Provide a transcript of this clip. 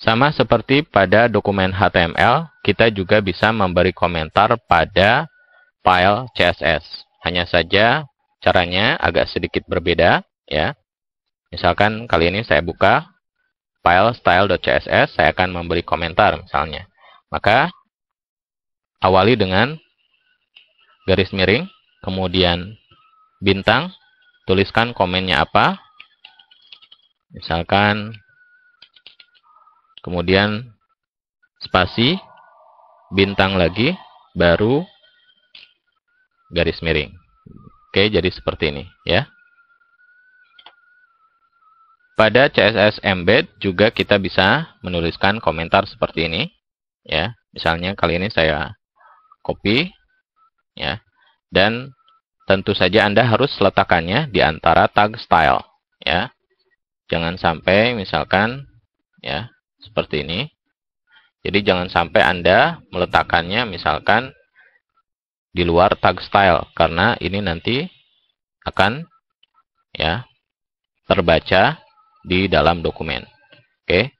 Sama seperti pada dokumen HTML, kita juga bisa memberi komentar pada file CSS. Hanya saja caranya agak sedikit berbeda, ya. Misalkan kali ini saya buka file style.css, saya akan memberi komentar misalnya. Maka awali dengan garis miring, kemudian bintang, tuliskan komennya apa. Misalkan kemudian spasi, bintang lagi, baru garis miring. Oke, jadi seperti ini ya. Pada CSS Embed juga kita bisa menuliskan komentar seperti ini. ya. Misalnya kali ini saya copy. ya, Dan tentu saja Anda harus letakkannya di antara tag style. ya. Jangan sampai misalkan ya seperti ini. Jadi jangan sampai Anda meletakkannya misalkan di luar tag style karena ini nanti akan ya terbaca di dalam dokumen. Oke. Okay.